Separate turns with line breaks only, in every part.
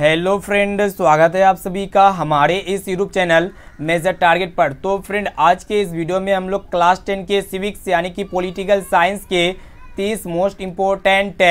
hello friend स्वागत है आप सभी का हमारे इस यूट्यूब चैनल मेजर टारगेट पर तो फ्रेंड आज के इस वीडियो में हम लोग क्लास टेन के सिविक्स यानी कि पॉलिटिकल साइंस के तीस मोस्ट इम्पोर्टेंट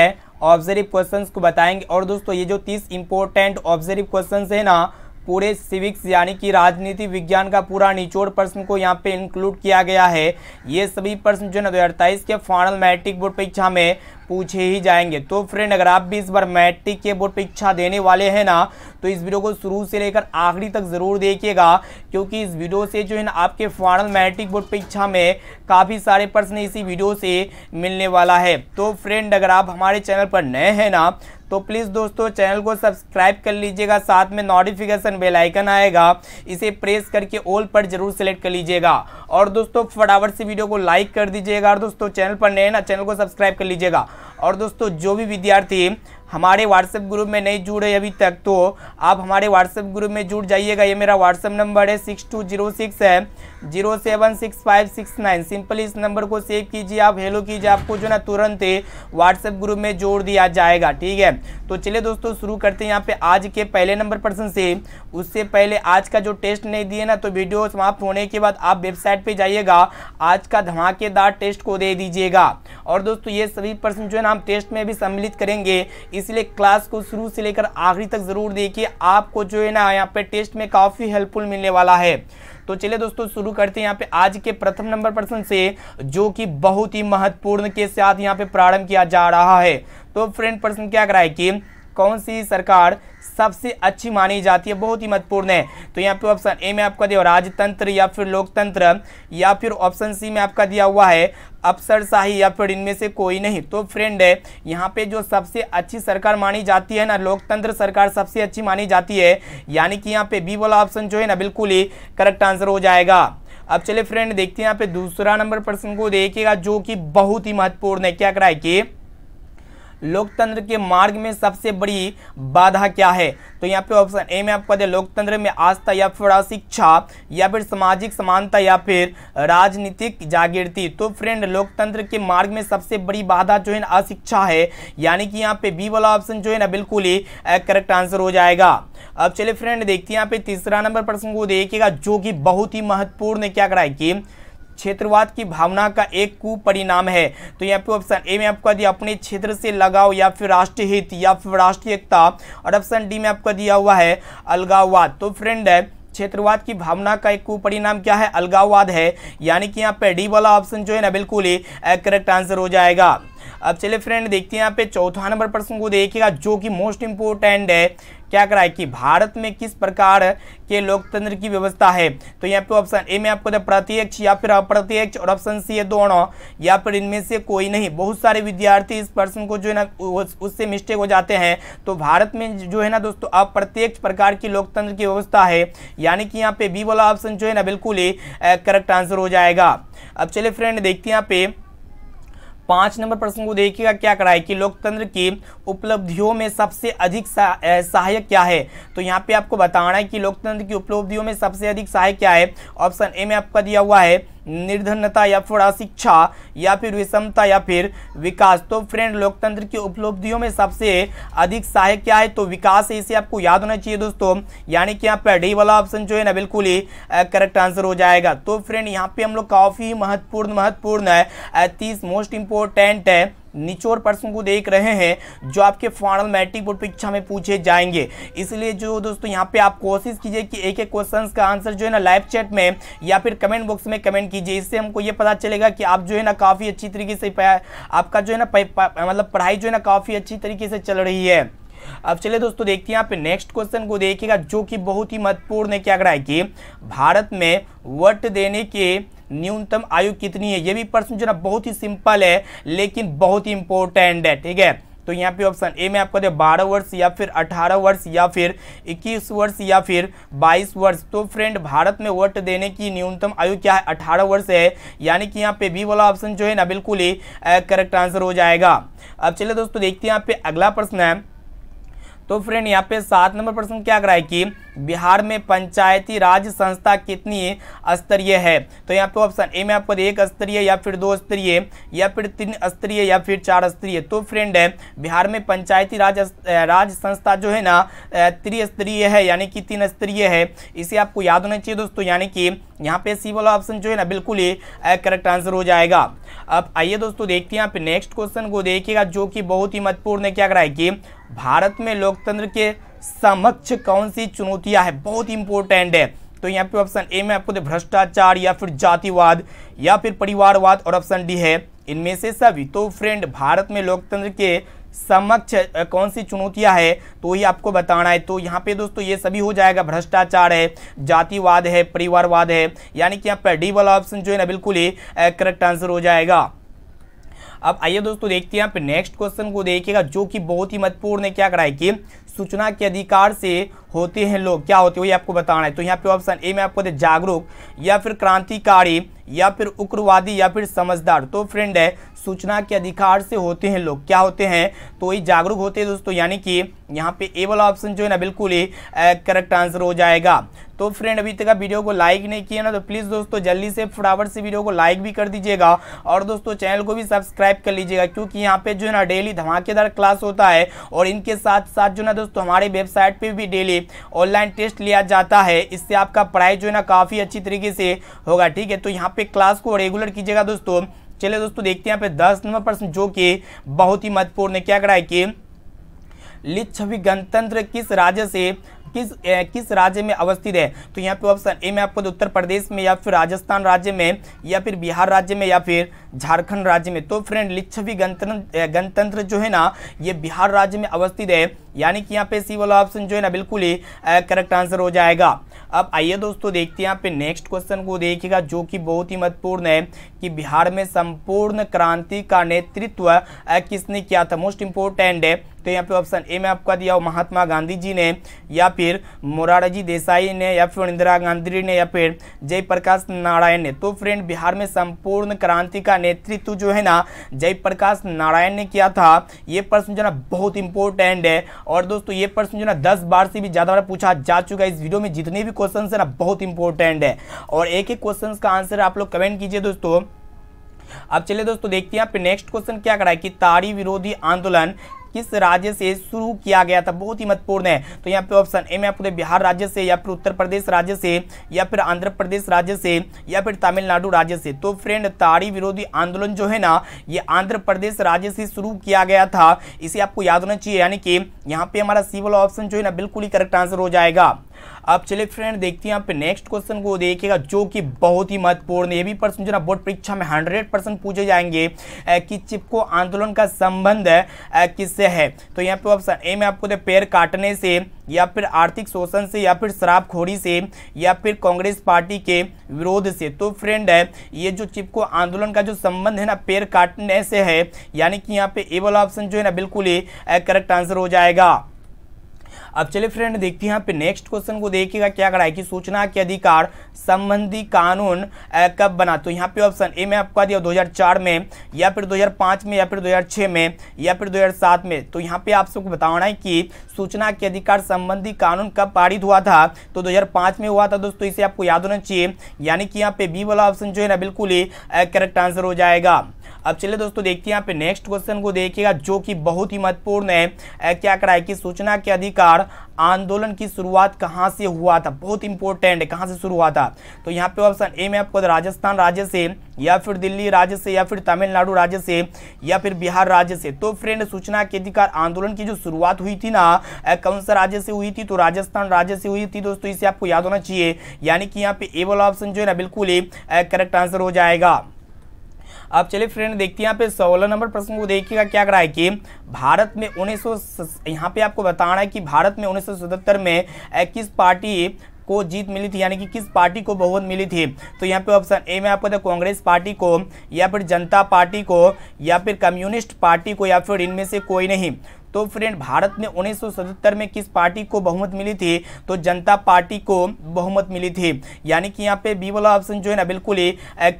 ऑब्जर्व क्वेश्चंस को बताएंगे और दोस्तों ये जो तीस इम्पोर्टेंट ऑब्जर्व क्वेश्चंस है ना पूरे सिविक्स यानी कि राजनीति विज्ञान का पूरा निचोड़ प्रश्न को यहाँ पे इंक्लूड किया गया है ये सभी प्रश्न जो है ना दो के फाइनल मैट्रिक बोर्ड परीक्षा में पूछे ही जाएंगे तो फ्रेंड अगर आप भी इस बार मैट्रिक के बोर्ड परीक्षा देने वाले हैं ना तो इस वीडियो को शुरू से लेकर आखिरी तक ज़रूर देखिएगा क्योंकि इस वीडियो से जो है ना आपके फाइनल मैट्रिक बोर्ड परीक्षा में काफ़ी सारे प्रश्न इसी वीडियो से मिलने वाला है तो फ्रेंड अगर आप हमारे चैनल पर नए हैं ना तो प्लीज़ दोस्तों चैनल को सब्सक्राइब कर लीजिएगा साथ में नोटिफिकेशन बेल आइकन आएगा इसे प्रेस करके ऑल पर जरूर सेलेक्ट कर लीजिएगा और दोस्तों फटाफट से वीडियो को लाइक कर दीजिएगा और दोस्तों चैनल पर नए ना चैनल को सब्सक्राइब कर लीजिएगा और दोस्तों जो भी विद्यार्थी हमारे व्हाट्सएप ग्रुप में नहीं जुड़े अभी तक तो आप हमारे व्हाट्सएप ग्रुप में जुड़ जाइएगा ये मेरा व्हाट्सएप नंबर है सिक्स टू जीरो सिक्स है zero seven six five six nine simple इस नंबर को सेव कीजिए आप हेलो कीजिए आपको जो ना तुरंत व्हाट्सएप ग्रुप में जोड़ दिया जाएगा ठीक है तो चलिए दोस्तों शुरू करते हैं यहाँ पे आज के पहले नंबर पर्सन से उससे पहले आज का जो टेस्ट नहीं दिए ना तो वीडियो समाप्त होने के बाद आप वेबसाइट पर जाइएगा आज का धमाकेदार टेस्ट को दे दीजिएगा और दोस्तों ये सभी पर्सन जो है ना हम टेस्ट में भी सम्मिलित करेंगे इसलिए क्लास को शुरू से लेकर आखिरी तक ज़रूर देखिए आपको जो है ना यहाँ पे टेस्ट में काफ़ी हेल्पफुल मिलने वाला है तो चलिए दोस्तों शुरू करते हैं यहाँ पे आज के प्रथम नंबर प्रश्न से जो कि बहुत ही महत्वपूर्ण के साथ यहाँ पे प्रारंभ किया जा रहा है तो फ्रेंड प्रश्न क्या कराए कि कौन सी सरकार सबसे अच्छी मानी जाती है बहुत ही महत्वपूर्ण है तो यहाँ पे ऑप्शन ए में आपका दिया राजतंत्र या फिर लोकतंत्र या फिर ऑप्शन सी में आपका दिया हुआ है अफसरशाही या फिर इनमें से कोई नहीं तो फ्रेंड है यहाँ पे जो सबसे अच्छी सरकार मानी जाती है ना लोकतंत्र सरकार सबसे अच्छी मानी जाती है यानी कि यहाँ पे बी वाला ऑप्शन जो है ना बिल्कुल ही करेक्ट आंसर हो जाएगा अब चले फ्रेंड देखते हैं यहाँ पे दूसरा नंबर प्रश्न को देखिएगा जो कि बहुत ही महत्वपूर्ण है क्या कराए कि लोकतंत्र के मार्ग में सबसे बड़ी बाधा क्या है तो यहाँ पे ऑप्शन ए में आपको दे लोकतंत्र में आस्था या फिर शिक्षा या फिर सामाजिक समानता या फिर राजनीतिक जागृति तो फ्रेंड लोकतंत्र के मार्ग में सबसे बड़ी बाधा जो है ना अशिक्षा है यानी कि यहाँ पे बी वाला ऑप्शन जो है ना बिल्कुल ही करेक्ट आंसर हो जाएगा अब चलिए फ्रेंड देखते हैं यहाँ पे तीसरा नंबर प्रश्न को देखिएगा जो कि बहुत ही महत्वपूर्ण क्या कराए कि क्षेत्रवाद की भावना का एक कुपरिणाम है तो यहाँ पे ऑप्शन ए में आपका दिया अपने क्षेत्र से लगाव या फिर राष्ट्रीय हित या फिर राष्ट्रीय एकता और ऑप्शन डी में आपका दिया हुआ है अलगाववाद तो फ्रेंड है क्षेत्रवाद की भावना का एक कुपरिणाम क्या है अलगाववाद है यानी कि यहाँ पे डी वाला ऑप्शन जो है ना बिल्कुल ही करेक्ट आंसर हो जाएगा अब चले फ्रेंड देखते हैं यहाँ पे चौथा नंबर प्रश्न को देखिएगा जो कि मोस्ट इंपोर्टेंट है क्या कराए कि भारत में किस प्रकार के लोकतंत्र की व्यवस्था है तो यहाँ पे ऑप्शन ए में आपको तो प्रत्यक्ष या फिर अप्रत्यक्ष और ऑप्शन सी है दोनों या फिर इनमें से कोई नहीं बहुत सारे विद्यार्थी इस प्रश्न को जो है ना उससे मिस्टेक हो जाते हैं तो भारत में जो है ना दोस्तों अप्रत्यक्ष प्रकार की लोकतंत्र की व्यवस्था है यानी कि यहाँ पे बी वाला ऑप्शन जो है ना बिल्कुल ही करेक्ट आंसर हो जाएगा अब चले फ्रेंड देखते हैं यहाँ पे पांच नंबर प्रश्न को देखिएगा क्या कराए कि लोकतंत्र की उपलब्धियों में सबसे अधिक सहायक क्या है तो यहाँ पे आपको बताना है कि लोकतंत्र की उपलब्धियों में सबसे अधिक सहायक क्या है ऑप्शन ए में आपका दिया हुआ है निर्धनता या फिर शिक्षा या फिर विषमता या फिर विकास तो फ्रेंड लोकतंत्र की उपलब्धियों में सबसे अधिक सहायक क्या है तो विकास है इसे आपको याद होना चाहिए दोस्तों यानी कि यहाँ पर डी वाला ऑप्शन जो है ना बिल्कुल ही करेक्ट आंसर हो जाएगा तो फ्रेंड यहाँ पे हम लोग काफ़ी महत्वपूर्ण महत्वपूर्ण है तीस मोस्ट इम्पोर्टेंट है निचोड़ प्रश्न को देख रहे हैं जो आपके फॉर्नल मैट्रिक बोर्ड परीक्षा में पूछे जाएंगे इसलिए जो दोस्तों यहाँ पे आप कोशिश कीजिए कि एक एक क्वेश्चन का आंसर जो है ना लाइव चैट में या फिर कमेंट बॉक्स में कमेंट कीजिए इससे हमको ये पता चलेगा कि आप जो है ना काफ़ी अच्छी तरीके से आपका जो है ना मतलब पढ़ाई जो है ना काफ़ी अच्छी तरीके से चल रही है अब चलिए दोस्तों देखते हैं आप नेक्स्ट क्वेश्चन को देखिएगा जो कि बहुत ही महत्वपूर्ण है क्या कराए कि भारत में वोट देने के न्यूनतम आयु कितनी है ये भी प्रश्न जो ना बहुत ही सिंपल है लेकिन बहुत ही इंपॉर्टेंट है ठीक है तो यहाँ पे ऑप्शन ए में आपको दे बारह वर्ष या फिर अठारह वर्ष या फिर इक्कीस वर्ष या फिर बाईस वर्ष तो फ्रेंड भारत में वोट देने की न्यूनतम आयु क्या है अठारह वर्ष है यानी कि यहाँ पे बी वाला ऑप्शन जो है ना बिल्कुल ही करेक्ट आंसर हो जाएगा अब चलिए दोस्तों देखते हैं यहाँ पे अगला प्रश्न है तो फ्रेंड यहाँ पे सात नंबर प्रश्न क्या कराए कि बिहार में पंचायती राज संस्था कितनी स्तरीय है तो यहाँ पे ऑप्शन ए में आपको एक स्तरीय या फिर दो स्तरीय या फिर तीन स्तरीय या फिर चार स्तरीय तो फ्रेंड है बिहार में पंचायती राज राज संस्था जो है ना त्रिस्तरीय है यानी कि तीन स्तरीय है इसे आपको याद होना चाहिए दोस्तों यानी कि यहाँ पे सी वाला ऑप्शन जो है ना बिल्कुल ही करेक्ट आंसर हो जाएगा अब आइए दोस्तों देखते हैं यहाँ पे नेक्स्ट क्वेश्चन को देखिएगा जो कि बहुत ही महत्वपूर्ण है क्या कराए कि भारत में लोकतंत्र के समक्ष कौन सी चुनौतियां है बहुत इंपॉर्टेंट है तो यहाँ पे ऑप्शन ए में आपको भ्रष्टाचार या फिर जातिवाद या फिर परिवारवाद और ऑप्शन डी है इनमें से सभी तो फ्रेंड भारत में लोकतंत्र के समक्ष कौन सी चुनौतियां है तो ही आपको बताना है तो यहाँ पे दोस्तों ये सभी हो जाएगा भ्रष्टाचार है जातिवाद है परिवारवाद है यानी कि यहाँ पर डी वाला ऑप्शन जो है ना बिल्कुल ही करेक्ट आंसर हो जाएगा अब आइए दोस्तों देखते हैं आप नेक्स्ट क्वेश्चन को देखिएगा जो कि बहुत ही महत्वपूर्ण है क्या कराए कि सूचना के अधिकार से होते हैं लोग क्या होते हैं वही आपको बताना है तो यहाँ पे ऑप्शन ए में आपको दे जागरूक या फिर क्रांतिकारी या फिर उग्रवादी या फिर समझदार तो फ्रेंड है सूचना के अधिकार से होते हैं लोग क्या होते हैं तो वही जागरूक होते हैं दोस्तों यानी कि यहाँ पे ए वाला ऑप्शन जो है ना बिल्कुल ही करेक्ट आंसर हो जाएगा तो फ्रेंड अभी तक आप वीडियो को लाइक नहीं किया ना तो प्लीज़ दोस्तों जल्दी से फटाफट से वीडियो को लाइक भी कर दीजिएगा और दोस्तों चैनल को भी सब्सक्राइब कर लीजिएगा क्योंकि यहाँ पे जो है ना डेली धमाकेदार क्लास होता है और इनके साथ साथ जो है ना दोस्तों हमारे वेबसाइट पे भी डेली ऑनलाइन टेस्ट लिया जाता है इससे आपका पढ़ाई जो है ना काफ़ी अच्छी तरीके से होगा ठीक है तो यहाँ पे क्लास को रेगुलर कीजिएगा दोस्तों चलिए दोस्तों देखते हैं यहाँ पे दस नंबर प्रश्न जो कि बहुत ही महत्वपूर्ण है क्या करा है कि लिच्छवी गणतंत्र किस राज्य से किस ए, किस राज्य में अवस्थित है तो यहाँ पे ऑप्शन ए में आपको तो उत्तर प्रदेश में या फिर राजस्थान राज्य में या फिर बिहार राज्य में या फिर झारखंड राज्य में तो फ्रेंड लिच्छवी गणतंत्र गणतंत्र जो है ना ये बिहार राज्य में अवस्थित है यानी कि यहाँ पे सी वाला ऑप्शन जो है ना बिल्कुल ही करेक्ट आंसर हो जाएगा अब आइए दोस्तों देखते हैं यहाँ पे नेक्स्ट क्वेश्चन को देखिएगा जो कि बहुत ही महत्वपूर्ण है कि बिहार में संपूर्ण क्रांति का नेतृत्व किसने किया था मोस्ट इंपोर्टेंट है तो यहाँ पे ऑप्शन ए में आपका दिया महात्मा गांधी जी ने या फिर मोरारजी देसाई ने या फिर इंदिरा गांधी ने या फिर जयप्रकाश नारायण ने तो फ्रेंड बिहार में संपूर्ण क्रांति का नेतृत्व जो है ना जयप्रकाश नारायण ने किया था ये प्रश्न जो है ना बहुत इंपॉर्टेंट है और दोस्तों ये प्रश्न जो ना दस बार से भी ज़्यादा बार पूछा जा चुका है इस वीडियो में जितने भी क्वेश्चन है ना बहुत इंपॉर्टेंट है और एक एक क्वेश्चन का आंसर आप लोग कमेंट कीजिए दोस्तों अब चलिए दोस्तों देखते हैं यहाँ पे नेक्स्ट क्वेश्चन क्या करा है कि तारी विरोधी आंदोलन किस राज्य से शुरू किया गया था बहुत ही महत्वपूर्ण है तो यहाँ पे ऑप्शन ए में आपको बिहार राज्य से या फिर उत्तर प्रदेश राज्य से या फिर आंध्र प्रदेश राज्य से या फिर तमिलनाडु राज्य से तो फ्रेंड ताड़ी विरोधी आंदोलन जो है ना ये आंध्र प्रदेश राज्य से शुरू किया गया था इसे आपको याद होना चाहिए यानी कि यहाँ पे हमारा सी वाला ऑप्शन जो है ना बिल्कुल ही करेक्ट आंसर हो जाएगा अब चलिए फ्रेंड देखते हैं आप नेक्स्ट क्वेश्चन को देखिएगा जो कि बहुत ही महत्वपूर्ण ये भी प्रश्न जो ना बोर्ड परीक्षा में हंड्रेड परसेंट पूछे जाएंगे कि चिपको आंदोलन का संबंध किससे है तो यहाँ पे ऑप्शन ए में आपको तो पेड़ काटने से या फिर आर्थिक शोषण से या फिर शराबखोरी से या फिर कांग्रेस पार्टी के विरोध से तो फ्रेंड है ये जो चिपको आंदोलन का जो संबंध है ना पेड़ काटने से है यानी कि यहाँ पे ए वाला ऑप्शन जो है ना बिल्कुल ही करेक्ट आंसर हो जाएगा अब चलिए फ्रेंड देखते हैं यहाँ पे नेक्स्ट क्वेश्चन को देखिएगा क्या करा है कि सूचना के अधिकार संबंधी कानून कब बना तो यहाँ पे ऑप्शन ए में आपका दिया 2004 में या फिर 2005 में या फिर 2006 में या फिर 2007 में तो यहाँ पे आप सबको बताना है कि सूचना के अधिकार संबंधी कानून कब पारित हुआ था तो 2005 में हुआ था दोस्तों इसे आपको याद होना चाहिए यानी कि यहाँ पे बी वाला ऑप्शन जो है ना बिल्कुल ही करेक्ट आंसर हो जाएगा अब चलिए दोस्तों देखते हैं यहाँ पे नेक्स्ट क्वेश्चन को देखिएगा जो कि बहुत ही महत्वपूर्ण है क्या कराए कि सूचना के अधिकार आंदोलन की शुरुआत कहां से हुआ था बहुत इंपॉर्टेंट है कहां से शुरू हुआ था तो यहां पे ऑप्शन ए में आपको राजस्थान राज्य से या फिर दिल्ली राज्य से या फिर तमिलनाडु राज्य से या फिर बिहार राज्य से तो फ्रेंड सूचना के अधिकार आंदोलन की जो शुरुआत हुई थी ना कौन सा राज्य से हुई थी तो राजस्थान राज्य से हुई थी दोस्तों इसे आपको याद होना चाहिए यानी कि यहाँ पे ए वाला ऑप्शन जो है ना बिल्कुल ही करेक्ट आंसर हो जाएगा अब चलिए फ्रेंड देखते हैं यहाँ पे सोलह नंबर प्रश्न को देखिएगा क्या करा है कि भारत में उन्नीस सौ यहाँ पे आपको बताना है कि भारत में उन्नीस में किस पार्टी को जीत मिली थी यानी कि किस पार्टी को बहुमत मिली थी तो यहाँ पे ऑप्शन ए में आपको था कांग्रेस पार्टी को या फिर जनता पार्टी को या फिर कम्युनिस्ट पार्टी को या फिर इनमें से कोई नहीं तो फ्रेंड भारत में उन्नीस में किस पार्टी को बहुमत मिली थी तो जनता पार्टी को बहुमत मिली थी यानी कि यहाँ पे बी वाला ऑप्शन जो है ना बिल्कुल ही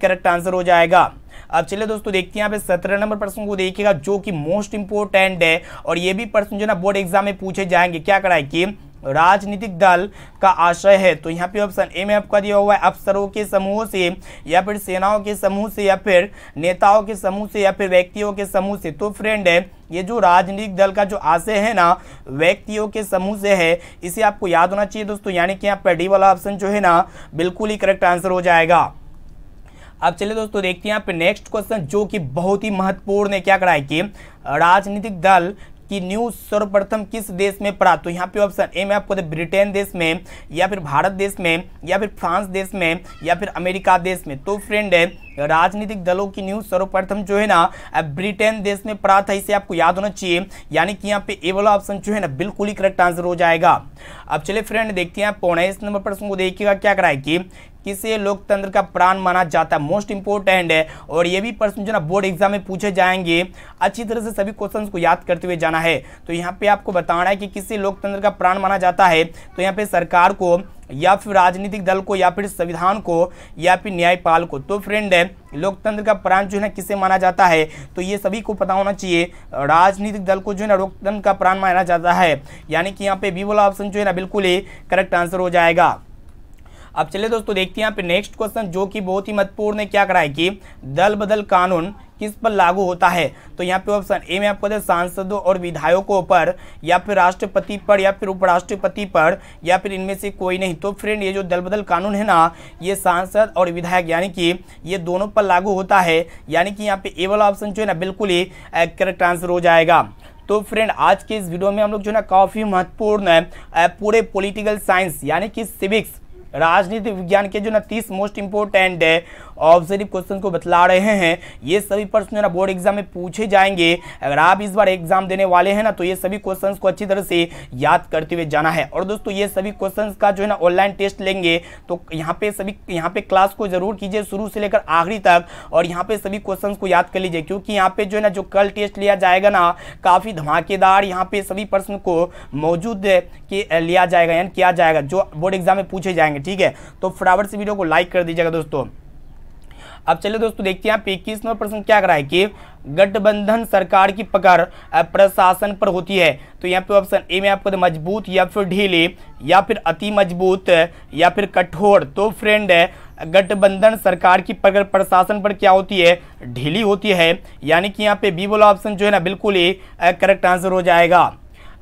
करेक्ट आंसर हो जाएगा अब चलिए दोस्तों देखते हैं यहाँ पे सत्रह नंबर प्रश्न को देखिएगा जो कि मोस्ट इंपोर्टेंट है और ये भी प्रश्न जो ना बोर्ड एग्जाम में पूछे जाएंगे क्या कराए कि राजनीतिक दल का आशय है तो यहाँ पे ऑप्शन ए में आपका दिया हुआ है अफसरों के समूह से या फिर सेनाओं के समूह से या फिर नेताओं के समूह से या फिर व्यक्तियों के समूह से तो फ्रेंड है ये जो राजनीतिक दल का जो आशय है ना व्यक्तियों के समूह से है इसे आपको याद होना चाहिए दोस्तों यानी कि यहाँ पर डी वाला ऑप्शन जो है ना बिल्कुल ही करेक्ट आंसर हो जाएगा अब चलिए दोस्तों देखते हैं यहाँ पे नेक्स्ट क्वेश्चन जो कि बहुत ही महत्वपूर्ण है क्या कराए कि राजनीतिक दल कि न्यूज सर्वप्रथम किस देश में पड़ा तो यहाँ पे ऑप्शन ए में आपको ब्रिटेन देश में या फिर भारत देश में या फिर फ्रांस देश में या फिर अमेरिका देश में तो फ्रेंड है राजनीतिक दलों की न्यूज सर्वप्रथम जो है ना ब्रिटेन देश में पड़ा था इसे आपको याद होना चाहिए यानी कि यहाँ पे ए वाला ऑप्शन जो है ना बिल्कुल ही करेक्ट आंसर हो जाएगा अब चले फ्रेंड देखते हैं पौने इस नंबर प्रश्न को देखिएगा क्या कराए कि किसे लोकतंत्र का प्राण माना जाता है मोस्ट इंपोर्टेंट है और ये भी प्रश्न जो ना बोर्ड एग्जाम में पूछे जाएंगे अच्छी तरह से सभी क्वेश्चंस को याद करते हुए जाना है तो यहाँ पे आपको बताना है कि किसे लोकतंत्र का प्राण माना जाता है तो यहाँ पे सरकार को या फिर राजनीतिक दल को या फिर संविधान को या फिर न्यायपाल को तो फ्रेंड लोकतंत्र का प्राण जो है ना किसे माना जाता है तो ये सभी को पता होना चाहिए राजनीतिक दल को जो है ना लोकतंत्र का प्राण माना जाता है यानी कि यहाँ पे बी वाला ऑप्शन जो है ना बिल्कुल ही करेक्ट आंसर हो जाएगा अब चले दोस्तों देखते हैं यहाँ पे नेक्स्ट क्वेश्चन जो कि बहुत ही महत्वपूर्ण है क्या कराए कि दल बदल कानून किस पर लागू होता है तो यहाँ पे ऑप्शन ए में आपको सांसदों और विधायकों पर या फिर राष्ट्रपति पर या फिर उपराष्ट्रपति पर या फिर इनमें से कोई नहीं तो फ्रेंड ये जो दल बदल कानून है ना ये सांसद और विधायक यानी कि ये दोनों पर लागू होता है यानी कि यहाँ पे ए वाला ऑप्शन जो है ना बिल्कुल ही करेक्ट आंसर हो जाएगा तो फ्रेंड आज के इस वीडियो में हम लोग जो है ना काफ़ी महत्वपूर्ण है पूरे पॉलिटिकल साइंस यानी कि सिविक्स राजनीति विज्ञान के जो ना तीस मोस्ट है ऑब्जर्व क्वेश्चन को बतला रहे हैं ये सभी प्रश्न ना बोर्ड एग्जाम में पूछे जाएंगे अगर आप इस बार एग्जाम देने वाले हैं ना तो ये सभी क्वेश्चन को अच्छी तरह से याद करते हुए जाना है और दोस्तों ये सभी क्वेश्चन का जो है ना ऑनलाइन टेस्ट लेंगे तो यहाँ पे सभी यहाँ पे क्लास को जरूर कीजिए शुरू से लेकर आखिरी तक और यहाँ पे सभी क्वेश्चन को याद कर लीजिए क्योंकि यहाँ पे जो है ना जो कल टेस्ट लिया जाएगा ना काफ़ी धमाकेदार यहाँ पे सभी प्रश्न को मौजूद लिया जाएगा यानी किया जाएगा जो बोर्ड एग्जाम में पूछे जाएंगे ठीक है तो फटाफट से वीडियो को लाइक कर दीजिएगा दोस्तों अब चलिए दोस्तों देखते हैं नंबर प्रश्न क्या करा है कि गठबंधन सरकार की पकड़ प्रशासन पर होती है तो यहाँ पे ऑप्शन ए में आपको तो मजबूत या फिर ढीले या फिर अति मजबूत या फिर कठोर तो फ्रेंड गठबंधन सरकार की पकड़ प्रशासन पर क्या होती है ढीली होती है यानी कि यहाँ पे बी वाला ऑप्शन जो है ना बिल्कुल ही करेक्ट आंसर हो जाएगा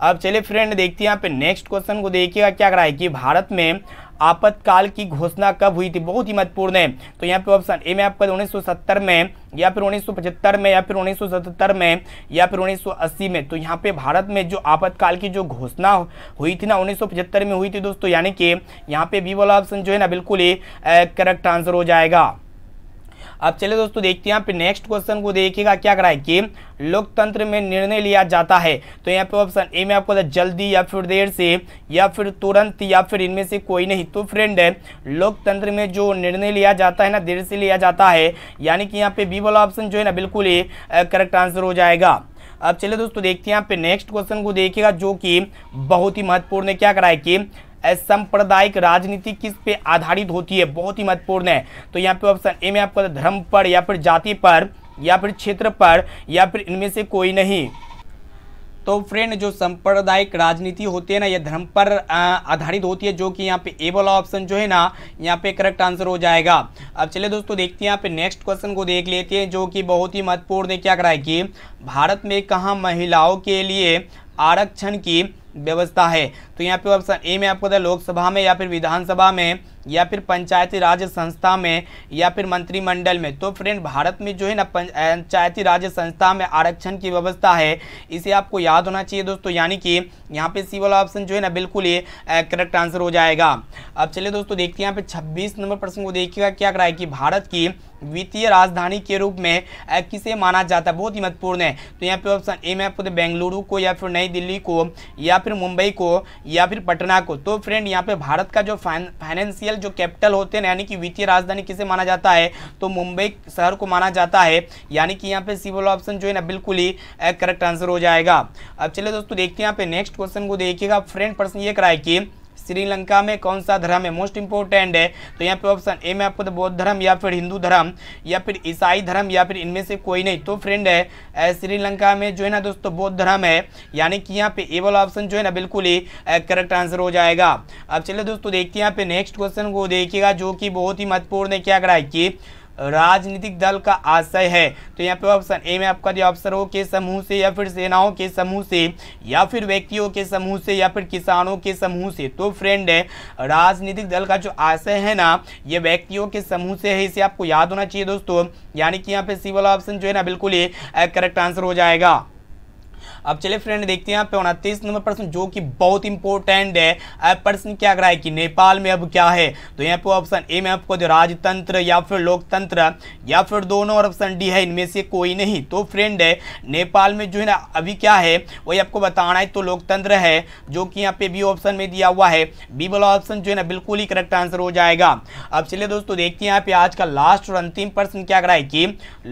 अब चलिए फ्रेंड देखते हैं यहाँ पे नेक्स्ट क्वेश्चन को देखिएगा क्या करा है कि भारत में आपातकाल की घोषणा कब हुई थी बहुत ही महत्वपूर्ण है तो यहाँ पे ऑप्शन ए में आपका 1970 में या फिर 1975 में या फिर 1977 में या फिर 1980 में तो यहाँ पे भारत में जो आपातकाल की जो घोषणा हुई थी ना 1975 में हुई थी दोस्तों यानी कि यहाँ पे बी वाला ऑप्शन जो है ना बिल्कुल ही करेक्ट आंसर हो जाएगा अब चलिए दोस्तों देखते हैं यहाँ पे नेक्स्ट क्वेश्चन को देखिएगा क्या करा है कि लोकतंत्र में निर्णय लिया जाता है तो यहाँ पे ऑप्शन ए में आपको जल्दी या फिर देर से या फिर तुरंत या फिर इनमें से कोई नहीं तो फ्रेंड है लोकतंत्र में जो निर्णय लिया जाता है ना देर से लिया जाता है यानी कि यहाँ पे बी वाला ऑप्शन जो है ना बिल्कुल ही करेक्ट आंसर हो जाएगा अब चलिए दोस्तों देखते हैं यहाँ पे नेक्स्ट क्वेश्चन को देखिएगा जो कि बहुत ही महत्वपूर्ण है क्या कराए कि सांप्रदायिक राजनीति किस पे आधारित होती है बहुत ही महत्वपूर्ण है तो यहाँ पे ऑप्शन ए में आपको धर्म पर या फिर जाति पर या फिर क्षेत्र पर या फिर इनमें से कोई नहीं तो फ्रेंड जो सांप्रदायिक राजनीति होती है ना ये धर्म पर आधारित होती है जो कि यहाँ पे ए वाला ऑप्शन जो है ना यहाँ पे करेक्ट आंसर हो जाएगा अब चलिए दोस्तों देखते हैं यहाँ पे नेक्स्ट क्वेश्चन को देख लेते हैं जो कि बहुत ही महत्वपूर्ण है क्या कराए कि भारत में कहाँ महिलाओं के लिए आरक्षण की व्यवस्था है तो यहाँ पे ऑप्शन ए में आपको लोकसभा में या फिर विधानसभा में या फिर पंचायती राज संस्था में या फिर मंत्रिमंडल में तो फ्रेंड भारत में जो है ना पंचायती राज संस्था में आरक्षण की व्यवस्था है इसे आपको याद होना चाहिए दोस्तों यानी कि यहाँ पे सी वाला ऑप्शन जो है ना बिल्कुल ही करेक्ट आंसर हो जाएगा अब चलिए दोस्तों देखते हैं यहाँ पे छब्बीस नंबर प्रश्न को देखिएगा क्या कराए कि भारत की वित्तीय राजधानी के रूप में किसे माना जाता है बहुत ही महत्वपूर्ण है तो यहाँ पे ऑप्शन ए में आपको बेंगलुरु को या फिर नई दिल्ली को या फिर मुंबई को या फिर पटना को तो फ्रेंड यहाँ पे भारत का जो फाइनेंशियल जो कैपिटल होते हैं यानी कि वित्तीय राजधानी किसे माना जाता है तो मुंबई शहर को माना जाता है यानी कि यहाँ पे सी वाला ऑप्शन जो है ना बिल्कुल ही करेक्ट आंसर हो जाएगा अब चलिए दोस्तों देखते हैं यहाँ पे नेक्स्ट क्वेश्चन को देखिएगा फ्रेंड प्रश्न ये कराए कि श्रीलंका में कौन सा धर्म है मोस्ट इंपोर्टेंट है तो यहाँ पे ऑप्शन ए में आपको तो बौद्ध धर्म या फिर हिंदू धर्म या फिर ईसाई धर्म या फिर इनमें से कोई नहीं तो फ्रेंड है श्रीलंका में जो है ना दोस्तों बौद्ध धर्म है यानी कि यहाँ पे ए वाला ऑप्शन जो है ना बिल्कुल ही करेक्ट आंसर हो जाएगा अब चलिए दोस्तों देखते हैं यहाँ पे नेक्स्ट क्वेश्चन को देखिएगा जो कि बहुत ही महत्वपूर्ण है क्या कराए कि राजनीतिक दल का आशय है तो यहाँ पे ऑप्शन ए में आपका जो अफसरों के समूह से या फिर सेनाओं के समूह से या फिर व्यक्तियों के समूह से या फिर किसानों के समूह से तो फ्रेंड है राजनीतिक दल का जो आशय है ना ये व्यक्तियों के समूह से है इसे आपको याद होना चाहिए दोस्तों यानी कि यहाँ पे सी वाला ऑप्शन जो है ना बिल्कुल ही करेक्ट आंसर हो जाएगा अब चलिए फ्रेंड देखते हैं यहाँ पे उनतीस नंबर प्रश्न जो कि बहुत इंपॉर्टेंट है प्रश्न क्या कराए कि नेपाल में अब क्या है तो यहाँ पे ऑप्शन ए में आपको जो राजतंत्र या फिर लोकतंत्र या फिर दोनों और ऑप्शन डी है इनमें से कोई नहीं तो फ्रेंड है नेपाल में जो है ना अभी क्या है वही आपको बताना है तो लोकतंत्र है जो कि यहाँ पे बी ऑप्शन में दिया हुआ है बी वाला ऑप्शन जो है ना बिल्कुल ही करेक्ट आंसर हो जाएगा अब चलिए दोस्तों देखते हैं यहाँ पे आज का लास्ट और अंतिम प्रश्न क्या कराए कि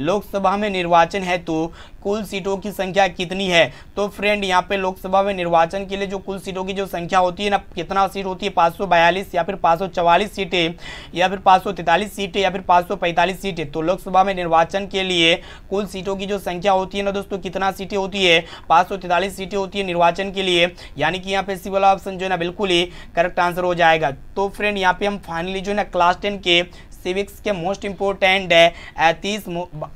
लोकसभा में निर्वाचन है तो कुल सीटों की संख्या कितनी है तो फ्रेंड यहाँ पे लोकसभा में निर्वाचन के लिए जो कुल सीटों की जो संख्या होती है ना कितना सीट होती है पाँच या फिर पाँच सीटें या फिर पाँच सीटें या फिर पाँच सीटें तो लोकसभा में निर्वाचन के लिए कुल सीटों की जो संख्या होती है ना दोस्तों कितना सीटें होती है पाँच सीटें होती है निर्वाचन के लिए यानी कि यहाँ पे सी वाला ऑप्शन जो है ना बिल्कुल ही करेक्ट आंसर हो जाएगा तो फ्रेंड यहाँ पे हम फाइनली जो है ना क्लास टेन के सिविक्स के मोस्ट इंपोर्टेंट है तीस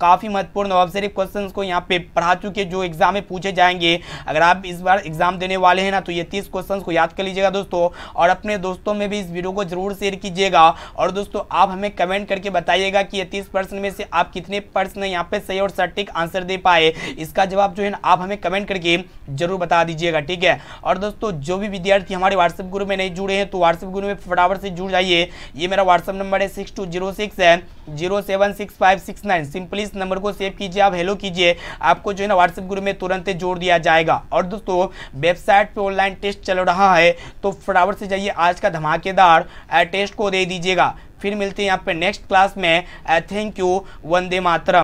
काफ़ी महत्वपूर्ण ऑब्जेक्टिव क्वेश्चंस क्वेश्चन को यहाँ पे पढ़ा चुके जो एग्जाम में पूछे जाएंगे अगर आप इस बार एग्जाम देने वाले हैं ना तो ये तीस क्वेश्चन को याद कर लीजिएगा दोस्तों और अपने दोस्तों में भी इस वीडियो को जरूर शेयर कीजिएगा और दोस्तों आप हमें कमेंट करके बताइएगा कि ये तीस प्रश्न में से आप कितने पर्सन यहाँ पे सही और सटीक आंसर दे पाए इसका जवाब जो है ना आप हमें कमेंट करके जरूर बता दीजिएगा ठीक है और दोस्तों जो भी विद्यार्थी हमारे व्हाट्सएप ग्रुप में नहीं जुड़े हैं तो व्हाट्सएप ग्रुप में फटाफट से जुड़ जाइए ये मेरा व्हाट्सअप नंबर है सिक्स टू जीरो सिक्स है zero seven six five six nine simply इस नंबर को सेव कीजिए आप हेलो कीजिए आपको जो है ना व्हाट्सएप ग्रुप में तुरंत जोड़ दिया जाएगा और दोस्तों वेबसाइट पे ऑनलाइन टेस्ट चल रहा है तो फटाफट से जाइए आज का धमाकेदार टेस्ट को दे दीजिएगा फिर मिलते हैं यहाँ पे नेक्स्ट क्लास में थैंक यू वंदे मातरम